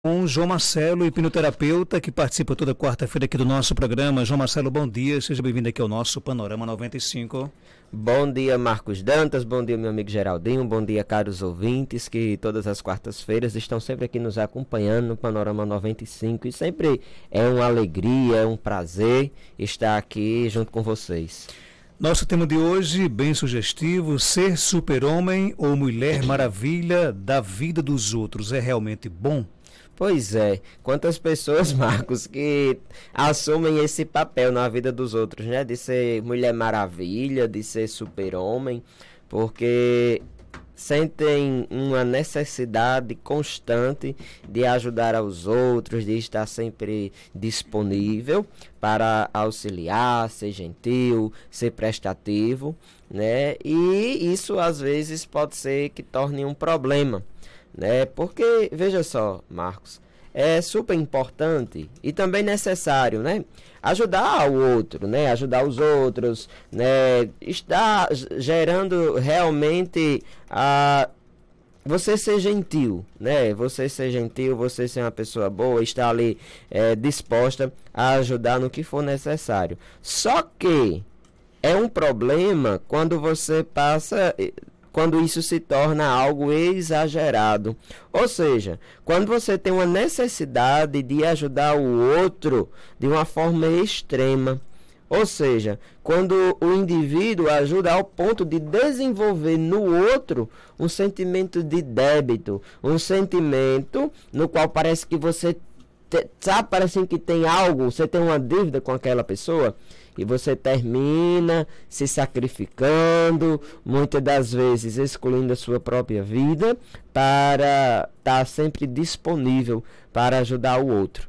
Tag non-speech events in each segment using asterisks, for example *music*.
com João Marcelo, hipnoterapeuta, que participa toda quarta-feira aqui do nosso programa. João Marcelo, bom dia, seja bem-vindo aqui ao nosso Panorama 95. Bom dia, Marcos Dantas, bom dia, meu amigo Geraldinho, bom dia, caros ouvintes que todas as quartas-feiras estão sempre aqui nos acompanhando no Panorama 95 e sempre é uma alegria, é um prazer estar aqui junto com vocês. Nosso tema de hoje, bem sugestivo, ser super-homem ou mulher maravilha da vida dos outros é realmente bom? Pois é, quantas pessoas, *laughs* Marcos, que assumem esse papel na vida dos outros, né? De ser Mulher Maravilha, de ser super-homem, porque sentem uma necessidade constante de ajudar aos outros, de estar sempre disponível para auxiliar, ser gentil, ser prestativo, né? E isso às vezes pode ser que torne um problema né? Porque veja só, Marcos, é super importante e também necessário, né? Ajudar o outro, né? Ajudar os outros, né? Está gerando realmente a você ser gentil, né? Você ser gentil, você ser uma pessoa boa, estar ali é, disposta a ajudar no que for necessário. Só que é um problema quando você passa quando isso se torna algo exagerado. Ou seja, quando você tem uma necessidade de ajudar o outro de uma forma extrema. Ou seja, quando o indivíduo ajuda ao ponto de desenvolver no outro um sentimento de débito, um sentimento no qual parece que você te, sabe, parece que tem algo, você tem uma dívida com aquela pessoa. E você termina se sacrificando, muitas das vezes excluindo a sua própria vida, para estar tá sempre disponível para ajudar o outro.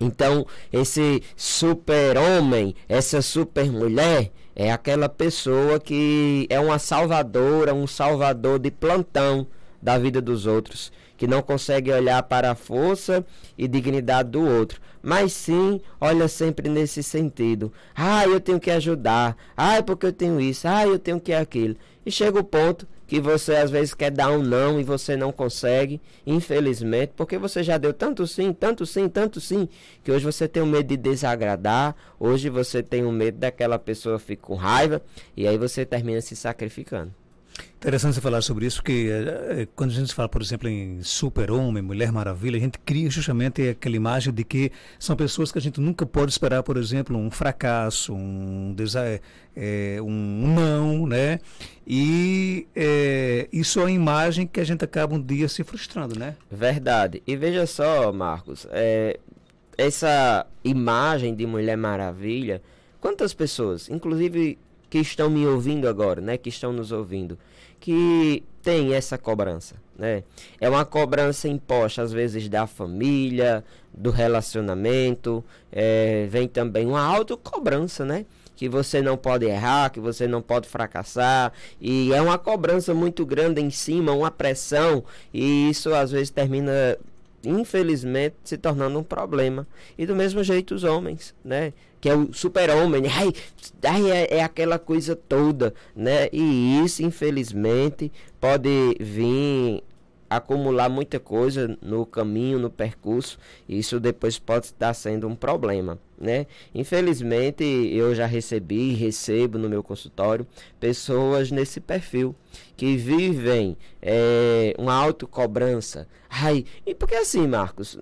Então, esse super-homem, essa super-mulher, é aquela pessoa que é uma salvadora, um salvador de plantão da vida dos outros que não consegue olhar para a força e dignidade do outro, mas sim olha sempre nesse sentido. Ah, eu tenho que ajudar. Ah, porque eu tenho isso. Ah, eu tenho que aquilo. E chega o ponto que você às vezes quer dar um não e você não consegue, infelizmente, porque você já deu tanto sim, tanto sim, tanto sim, que hoje você tem o um medo de desagradar, hoje você tem o um medo daquela pessoa ficar com raiva, e aí você termina se sacrificando. Interessante você falar sobre isso, porque eh, eh, quando a gente fala, por exemplo, em super-homem, Mulher Maravilha, a gente cria justamente aquela imagem de que são pessoas que a gente nunca pode esperar, por exemplo, um fracasso, um, é, um não, né? E é, isso é a imagem que a gente acaba um dia se frustrando, né? Verdade. E veja só, Marcos, é, essa imagem de Mulher Maravilha, quantas pessoas, inclusive que estão me ouvindo agora, né, que estão nos ouvindo, que tem essa cobrança, né? É uma cobrança imposta às vezes da família, do relacionamento, é, vem também uma autocobrança, né? Que você não pode errar, que você não pode fracassar, e é uma cobrança muito grande em cima, uma pressão, e isso às vezes termina infelizmente se tornando um problema. E do mesmo jeito os homens, né? que é o super-homem, né? ai, ai, é, é aquela coisa toda, né? E isso, infelizmente, pode vir acumular muita coisa no caminho, no percurso, isso depois pode estar sendo um problema, né? Infelizmente, eu já recebi e recebo no meu consultório pessoas nesse perfil que vivem é, uma autocobrança. Ai, e porque assim, Marcos,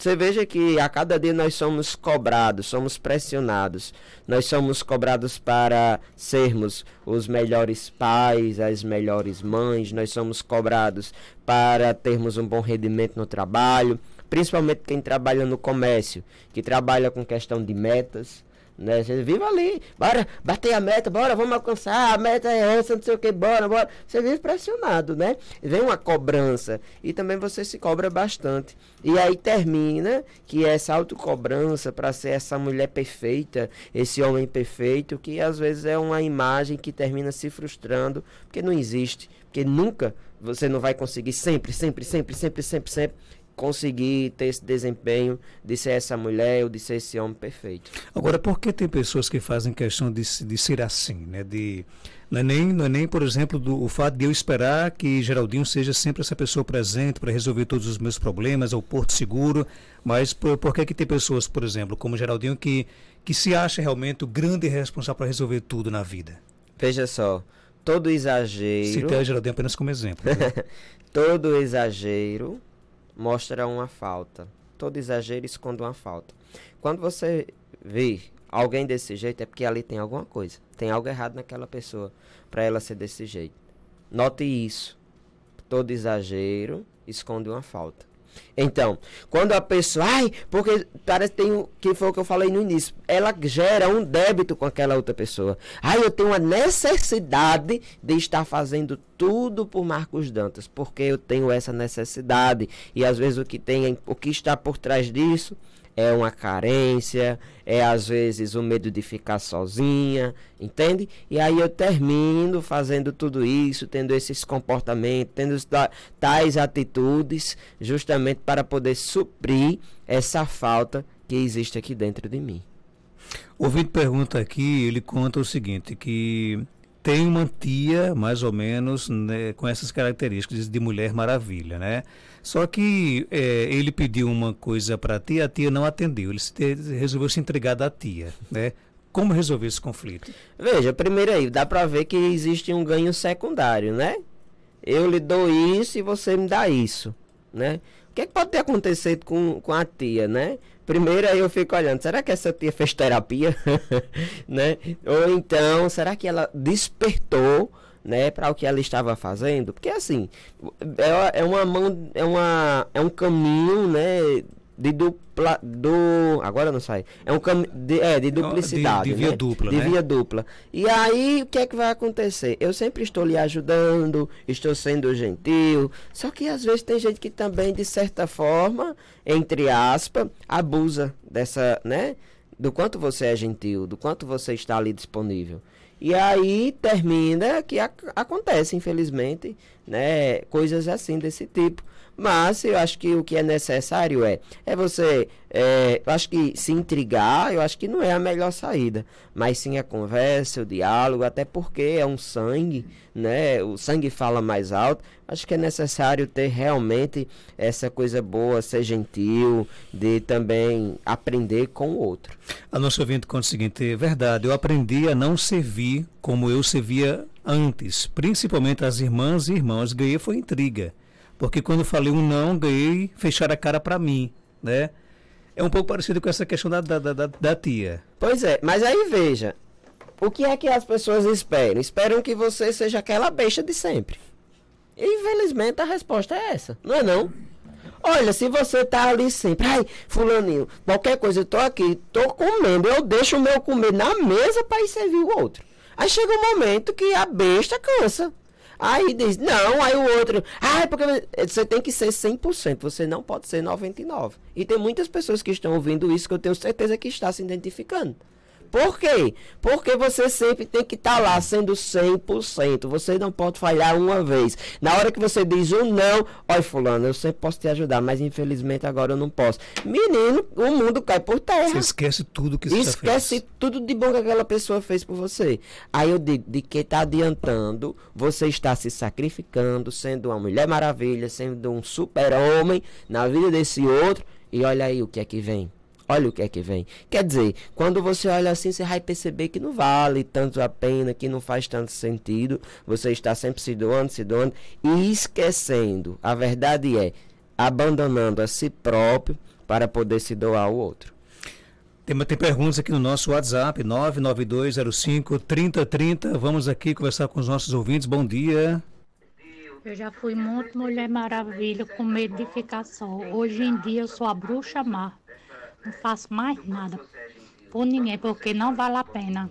você veja que a cada dia nós somos cobrados, somos pressionados. Nós somos cobrados para sermos os melhores pais, as melhores mães, nós somos cobrados para termos um bom rendimento no trabalho, principalmente quem trabalha no comércio, que trabalha com questão de metas, né? Você vive ali, bora, bater a meta, bora, vamos alcançar, a meta é essa, não sei o que, bora, bora. Você vive pressionado, né? Vem uma cobrança e também você se cobra bastante. E aí termina que essa autocobrança para ser essa mulher perfeita, esse homem perfeito, que às vezes é uma imagem que termina se frustrando, porque não existe, porque nunca você não vai conseguir sempre, sempre, sempre, sempre, sempre, sempre conseguir ter esse desempenho de ser essa mulher ou de ser esse homem perfeito. Agora, por que tem pessoas que fazem questão de, de ser assim, né? De, não, é nem, não é nem, por exemplo, do, o fato de eu esperar que Geraldinho seja sempre essa pessoa presente para resolver todos os meus problemas, o porto seguro, mas por, por que, que tem pessoas, por exemplo, como Geraldinho, que, que se acha realmente o grande responsável para resolver tudo na vida? Veja só, todo exagero... Citei a Geraldinho apenas como exemplo. *laughs* Né? todo exagero mostra uma falta. Todo exagero esconde uma falta. Quando você vê alguém desse jeito, é porque ali tem alguma coisa. Tem algo errado naquela pessoa para ela ser desse jeito. Note isso. Todo exagero esconde uma falta. Então, quando a pessoa. Ai, porque parece que tem. Que foi o que eu falei no início. Ela gera um débito com aquela outra pessoa. Ai, eu tenho a necessidade de estar fazendo tudo por Marcos Dantas. Porque eu tenho essa necessidade. E às vezes o que tem. O que está por trás disso é uma carência, é às vezes o medo de ficar sozinha, entende? E aí eu termino fazendo tudo isso, tendo esses comportamentos, tendo tais atitudes, justamente para poder suprir essa falta que existe aqui dentro de mim. O ouvinte pergunta aqui, ele conta o seguinte, que tem uma tia, mais ou menos, né, com essas características de Mulher Maravilha, né? Só que é, ele pediu uma coisa para a tia, a tia não atendeu. Ele se te, resolveu se entregar da tia, né? Como resolver esse conflito? Veja, primeiro aí, dá para ver que existe um ganho secundário, né? Eu lhe dou isso e você me dá isso, né? O que, é que pode ter acontecido com, com a tia, né? Primeiro aí eu fico olhando, será que essa tia fez terapia? *laughs* né? Ou então, será que ela despertou né, para o que ela estava fazendo? Porque assim, é, é uma mão, é, uma, é um caminho, né, de dupla do agora não sai é um cam... de, é de duplicidade de, de via né? dupla de né? via dupla e aí o que é que vai acontecer eu sempre estou lhe ajudando estou sendo gentil só que às vezes tem gente que também de certa forma entre aspas abusa dessa né do quanto você é gentil do quanto você está ali disponível e aí termina que acontece, infelizmente, né, coisas assim desse tipo. Mas eu acho que o que é necessário é, é você, é, eu acho que se intrigar, eu acho que não é a melhor saída, mas sim a conversa, o diálogo, até porque é um sangue, né? O sangue fala mais alto. Acho que é necessário ter realmente essa coisa boa, ser gentil, de também aprender com o outro. A nossa ouvinte conta o seguinte: é verdade, eu aprendi a não servir como eu servia antes, principalmente as irmãs e irmãos. Ganhei foi intriga, porque quando falei um não, ganhei fechar a cara para mim, né? É um pouco parecido com essa questão da, da, da, da tia. Pois é, mas aí veja, o que é que as pessoas esperam? Esperam que você seja aquela besta de sempre. Infelizmente a resposta é essa, não é não? Olha, se você tá ali sempre, ai, fulaninho, qualquer coisa, eu tô aqui, tô comendo, eu deixo o meu comer na mesa para ir servir o outro. Aí chega um momento que a besta cansa. Aí diz, não, aí o outro, ah, porque você tem que ser 100%, você não pode ser 99%. E tem muitas pessoas que estão ouvindo isso que eu tenho certeza que está se identificando. Por quê? Porque você sempre tem que estar tá lá sendo 100%. Você não pode falhar uma vez. Na hora que você diz um não, olha, Fulano, eu sempre posso te ajudar, mas infelizmente agora eu não posso. Menino, o mundo cai por terra. Você esquece tudo que você Esquece fez. tudo de bom que aquela pessoa fez por você. Aí eu digo, de que está adiantando, você está se sacrificando, sendo uma mulher maravilha, sendo um super-homem na vida desse outro. E olha aí o que é que vem olha o que é que vem. Quer dizer, quando você olha assim, você vai perceber que não vale tanto a pena, que não faz tanto sentido. Você está sempre se doando, se doando e esquecendo. A verdade é, abandonando a si próprio para poder se doar ao outro. Tem, tem perguntas aqui no nosso WhatsApp, 99205-3030. Vamos aqui conversar com os nossos ouvintes. Bom dia. Eu já fui muito Mulher Maravilha com medo de ficar só. Hoje em dia eu sou a bruxa má. Não faço mais nada por ninguém, porque não vale a pena.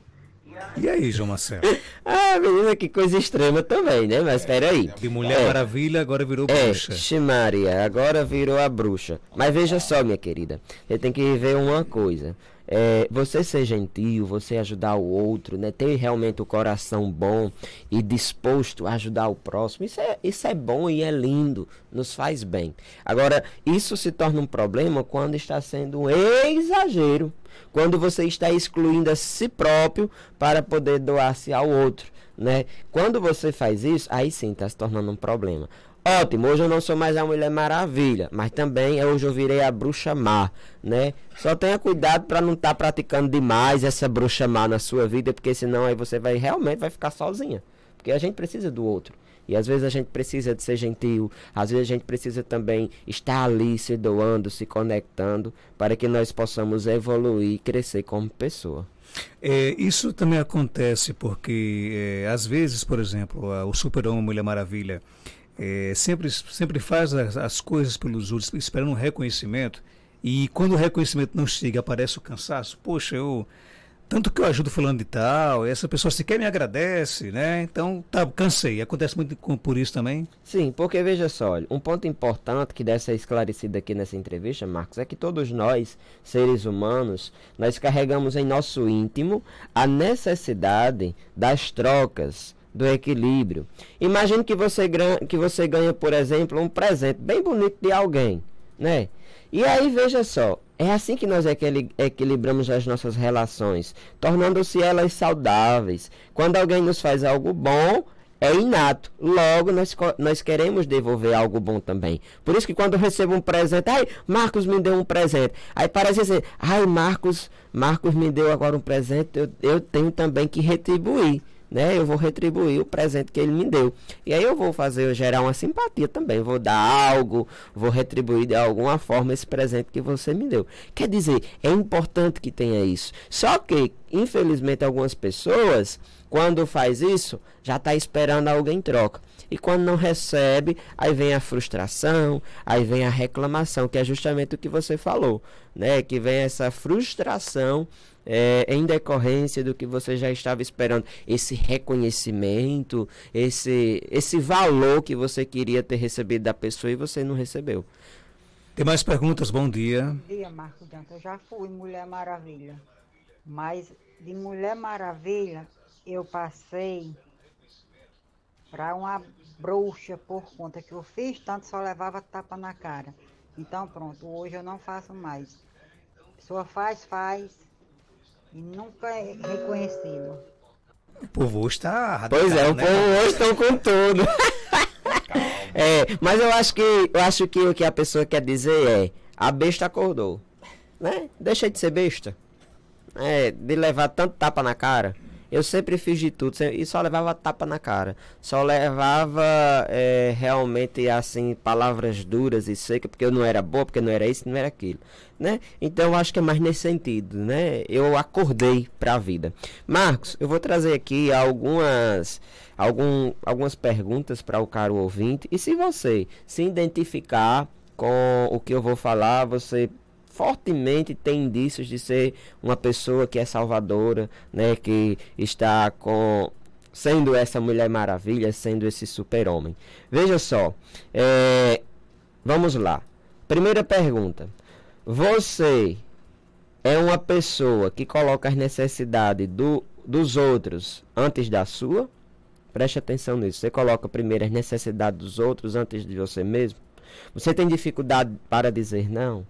E aí, João Marcelo? *laughs* ah, menina, que coisa extrema também, né? Mas peraí. De Mulher é, Maravilha agora virou é, bruxa. Ximaria, agora virou a bruxa. Mas veja só, minha querida, você tem que ver uma coisa é, você ser gentil, você ajudar o outro, né? Ter realmente o coração bom e disposto a ajudar o próximo, isso é, isso é bom e é lindo, nos faz bem. Agora, isso se torna um problema quando está sendo um exagero, quando você está excluindo a si próprio para poder doar-se ao outro. Né? Quando você faz isso, aí sim está se tornando um problema. Ótimo, hoje eu não sou mais a Mulher Maravilha, mas também hoje eu virei a Bruxa Má, né? Só tenha cuidado para não estar tá praticando demais essa Bruxa Má na sua vida, porque senão aí você vai realmente vai ficar sozinha, porque a gente precisa do outro. E às vezes a gente precisa de ser gentil, às vezes a gente precisa também estar ali se doando, se conectando, para que nós possamos evoluir e crescer como pessoa. É, isso também acontece porque, é, às vezes, por exemplo, a, o Super-Homem, Mulher Maravilha, é, sempre, sempre faz as, as coisas pelos outros, esperando um reconhecimento. E quando o reconhecimento não chega, aparece o cansaço. Poxa, eu tanto que eu ajudo falando de tal, essa pessoa sequer me agradece, né? Então, tá, cansei. Acontece muito com, por isso também? Sim, porque veja só, um ponto importante que deve ser esclarecido aqui nessa entrevista, Marcos, é que todos nós, seres humanos, nós carregamos em nosso íntimo a necessidade das trocas, do equilíbrio. Imagine que você, que você ganha, por exemplo, um presente bem bonito de alguém, né? E aí, veja só, é assim que nós equilibramos as nossas relações, tornando-se elas saudáveis. Quando alguém nos faz algo bom, é inato. Logo, nós, nós queremos devolver algo bom também. Por isso que quando eu recebo um presente, ai, Marcos me deu um presente. Aí parece assim, ai, Marcos, Marcos me deu agora um presente, eu, eu tenho também que retribuir né? Eu vou retribuir o presente que ele me deu. E aí eu vou fazer, eu gerar uma simpatia também. Vou dar algo, vou retribuir de alguma forma esse presente que você me deu. Quer dizer, é importante que tenha isso. Só que, infelizmente, algumas pessoas, quando faz isso, já está esperando alguém em troca. E quando não recebe, aí vem a frustração, aí vem a reclamação, que é justamente o que você falou, né? Que vem essa frustração é, é, em decorrência do que você já estava esperando, esse reconhecimento, esse, esse valor que você queria ter recebido da pessoa e você não recebeu. Tem mais perguntas? Bom dia. Bom dia, Marco Dantas. Eu já fui Mulher Maravilha. Mas de Mulher Maravilha eu passei para uma bruxa por conta que eu fiz, tanto só levava tapa na cara. Então pronto, hoje eu não faço mais. pessoa faz, faz, e nunca é reconhecido. O povo hoje está. Pois é, o né, povo hoje está com tudo. *laughs* é, mas eu acho que eu acho que o que a pessoa quer dizer é a besta acordou, né? Deixa de ser besta, é, de levar tanto tapa na cara. Eu sempre fiz de tudo e só levava tapa na cara. Só levava é, realmente assim palavras duras e secas, porque eu não era boa, porque não era isso, não era aquilo, né? Então eu acho que é mais nesse sentido, né? Eu acordei para a vida. Marcos, eu vou trazer aqui algumas algum, algumas perguntas para o caro ouvinte e se você se identificar com o que eu vou falar, você fortemente tem indícios de ser uma pessoa que é salvadora, né, que está com sendo essa Mulher Maravilha, sendo esse super-homem. Veja só, é, vamos lá. Primeira pergunta: você é uma pessoa que coloca as necessidades do, dos outros antes da sua? Preste atenção nisso. Você coloca primeiro as necessidades dos outros antes de você mesmo? Você tem dificuldade para dizer não?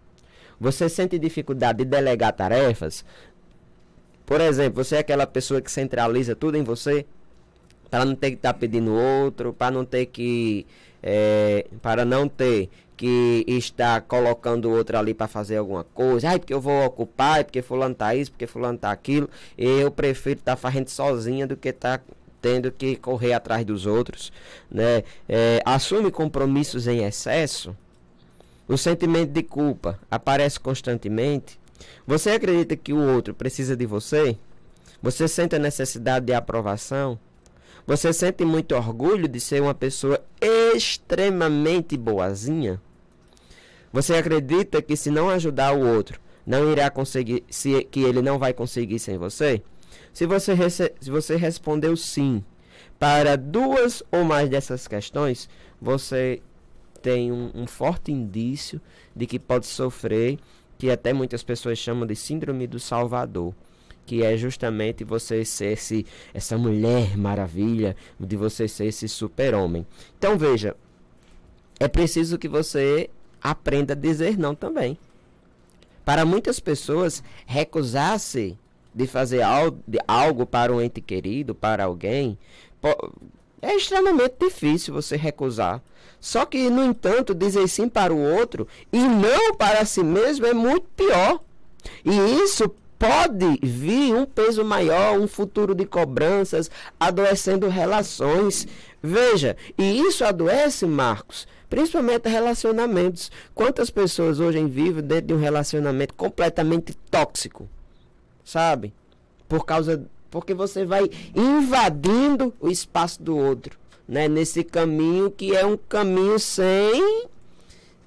Você sente dificuldade de delegar tarefas? Por exemplo, você é aquela pessoa que centraliza tudo em você para não ter que estar tá pedindo outro, para não ter que é, para não ter que estar colocando outro ali para fazer alguma coisa, ai, porque eu vou ocupar, é porque fulano tá isso, porque fulano tá aquilo, eu prefiro estar tá fazendo sozinha do que estar tá tendo que correr atrás dos outros, né? É, assume compromissos em excesso, o sentimento de culpa aparece constantemente, você acredita que o outro precisa de você? Você sente a necessidade de aprovação? Você sente muito orgulho de ser uma pessoa extremamente boazinha? Você acredita que se não ajudar o outro, não irá conseguir, se, que ele não vai conseguir sem você? Se você, rece, se você respondeu sim para duas ou mais dessas questões, você tem um, um forte indício de que pode sofrer, que até muitas pessoas chamam de síndrome do Salvador que é justamente você ser esse, essa mulher maravilha, de você ser esse super-homem. Então veja, é preciso que você aprenda a dizer não também. Para muitas pessoas, recusar-se de fazer algo, de algo para um ente querido, para alguém, é extremamente difícil você recusar. Só que, no entanto, dizer sim para o outro e não para si mesmo é muito pior. E isso pode vir um peso maior, um futuro de cobranças, adoecendo relações. Veja, e isso adoece, Marcos, principalmente relacionamentos. Quantas pessoas hoje vivem dentro de um relacionamento completamente tóxico? Sabe? Por causa porque você vai invadindo o espaço do outro, né? Nesse caminho que é um caminho sem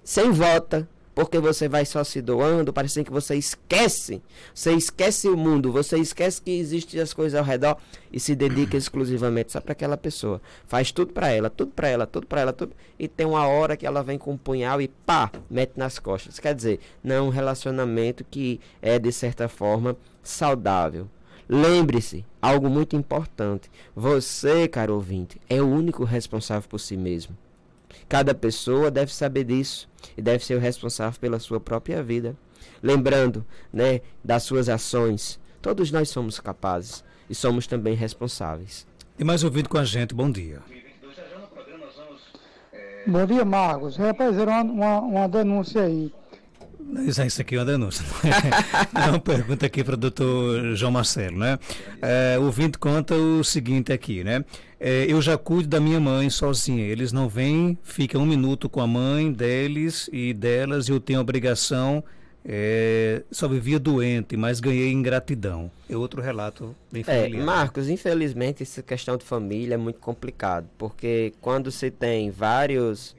sem volta, porque você vai só se doando, parece que você esquece, você esquece o mundo, você esquece que existem as coisas ao redor e se dedica exclusivamente só para aquela pessoa. Faz tudo para ela, tudo para ela, tudo para ela, tudo, e tem uma hora que ela vem com um punhal e pá, mete nas costas. Quer dizer, não é um relacionamento que é de certa forma saudável. Lembre-se, algo muito importante. Você, caro ouvinte, é o único responsável por si mesmo. Cada pessoa deve saber disso e deve ser o responsável pela sua própria vida. Lembrando, né, das suas ações. Todos nós somos capazes e somos também responsáveis. E mais ouvido com a gente, bom dia. É, bom dia, Marcos. Rapaz, era uma, uma, uma denúncia aí. Já é isso aqui é uma denúncia. Não é uma pergunta aqui para o doutor João Marcelo, né? É, o ouvinte conta o seguinte aqui, né? Eh, eu já cuido da minha mãe sozinha. Eles não vêm, fica um minuto com a mãe deles e delas. Eu tenho obrigação é, só vivia doente, mas ganhei ingratidão. É outro relato bem é, familiar. É, Marcos, infelizmente essa questão de família é muito complicado, porque quando se tem vários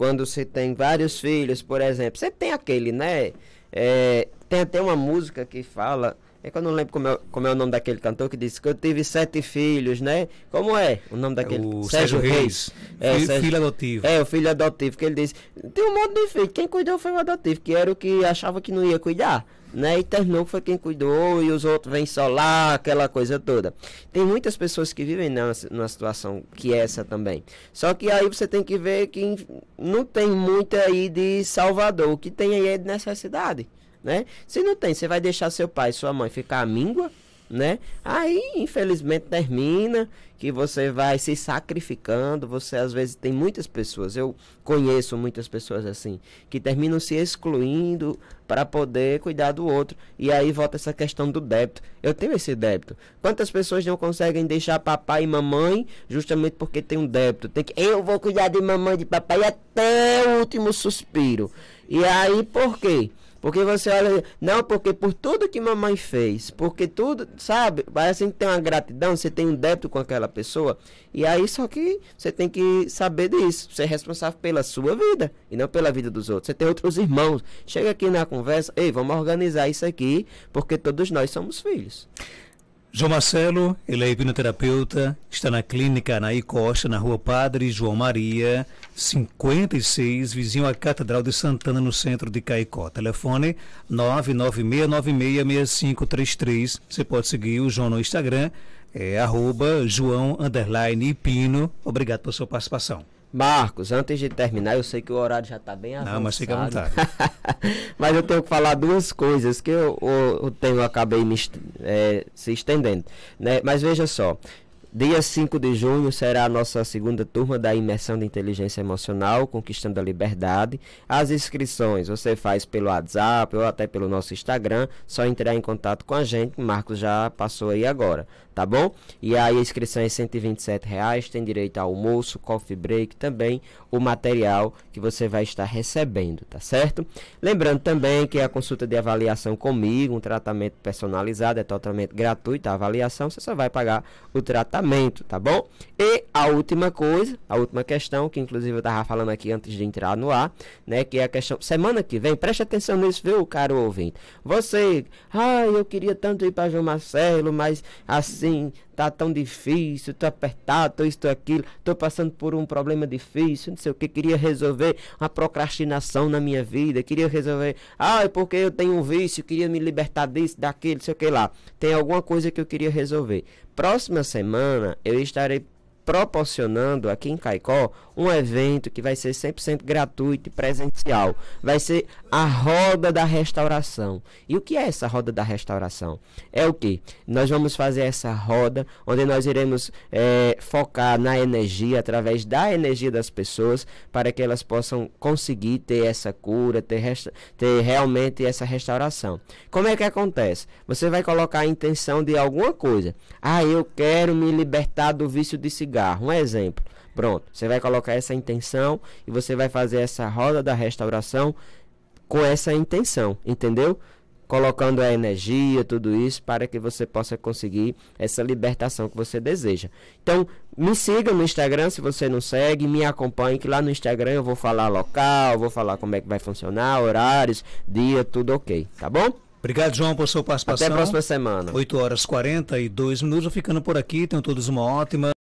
quando você tem vários filhos, por exemplo. você tem aquele, né? É, tem até uma música que fala. É que eu não lembro como é, como é o nome daquele cantor que disse que eu tive sete filhos, né? Como é o nome daquele? O Sérgio, Sérgio Reis. O É, filho, Sérgio, filho adotivo. É, o filho adotivo, que ele disse. Tem um monte de filho. Quem cuidou foi o adotivo, que era o que achava que não ia cuidar né? E Ternuco foi quem cuidou e os outros vêm só lá, aquela coisa toda. Tem muitas pessoas que vivem na numa situação que é essa também. Só que aí você tem que ver que não tem muito aí de Salvador, o que tem aí é de necessidade, né? Se não tem, você vai deixar seu pai e sua mãe ficar à míngua? né? Aí, infelizmente, termina que você vai se sacrificando. Você às vezes tem muitas pessoas, eu conheço muitas pessoas assim, que terminam se excluindo para poder cuidar do outro. E aí volta essa questão do débito. Eu tenho esse débito. Quantas pessoas não conseguem deixar papai e mamãe justamente porque tem um débito? Tem que eu vou cuidar de mamãe e de papai até o último suspiro. E aí por quê? Porque você olha, não, porque por tudo que mamãe fez, porque tudo, sabe? Parece assim que tem uma gratidão, você tem um débito com aquela pessoa. E aí só que você tem que saber disso. Você é responsável pela sua vida e não pela vida dos outros. Você tem outros irmãos. Chega aqui na conversa, ei, vamos organizar isso aqui, porque todos nós somos filhos. João Marcelo, ele é hipnoterapeuta, está na clínica Anaí Costa, na rua Padre João Maria, 56, vizinho à Catedral de Santana, no centro de Caicó. Telefone 996966533. Você pode seguir o João no Instagram, é arroba João Underline Obrigado pela sua participação. Marcos, antes de terminar, eu sei que o horário já está bem avançado. Não, mas fica à vontade. *laughs* mas eu tenho que falar duas coisas que eu, eu, eu tenho, eu acabei me, é, se estendendo. Né? Mas veja só, Dia 5 de junho será a nossa segunda turma da imersão de inteligência emocional, conquistando a liberdade. As inscrições você faz pelo WhatsApp ou até pelo nosso Instagram, só entrar em contato com a gente, o Marcos já passou aí agora, tá bom? E aí a inscrição é R$ reais, tem direito a almoço, coffee break, também o material que você vai estar recebendo, tá certo? Lembrando também que a consulta de avaliação comigo, um tratamento personalizado, é totalmente gratuita a avaliação, você só vai pagar o tratamento orçamento, tá bom? E a última coisa, a última questão, que inclusive eu estava falando aqui antes de entrar no ar, né? Que é a questão. Semana que vem, preste atenção nisso, viu, caro ouvinte? Você, ah, eu queria tanto ir para João Marcelo, mas assim, tá tão difícil, tô apertado, tô isso, aquilo, tô passando por um problema difícil, não sei o que, queria resolver uma procrastinação na minha vida, queria resolver, ah, é porque eu tenho um vício, queria me libertar disso, daquilo, não sei o que lá. Tem alguma coisa que eu queria resolver. Próxima semana eu estarei proporcionando aqui em Caicó um evento que vai ser 100% gratuito e presencial. Vai ser a roda da restauração. E o que é essa roda da restauração? É o que? Nós vamos fazer essa roda onde nós iremos é, focar na energia, através da energia das pessoas, para que elas possam conseguir ter essa cura, ter, resta ter realmente essa restauração. Como é que acontece? Você vai colocar a intenção de alguma coisa. Ah, eu quero me libertar do vício de cigarro. Um exemplo. Pronto, você vai colocar essa intenção e você vai fazer essa roda da restauração com essa intenção, entendeu? Colocando a energia, tudo isso, para que você possa conseguir essa libertação que você deseja. Então, me siga no Instagram se você não segue, me acompanhe, que lá no Instagram eu vou falar local, vou falar como é que vai funcionar, horários, dia, tudo ok, tá bom? Obrigado, João, por sua participação. Até a próxima semana. 8 horas 42 minutos, ficando por aqui. Tenham todos uma ótima.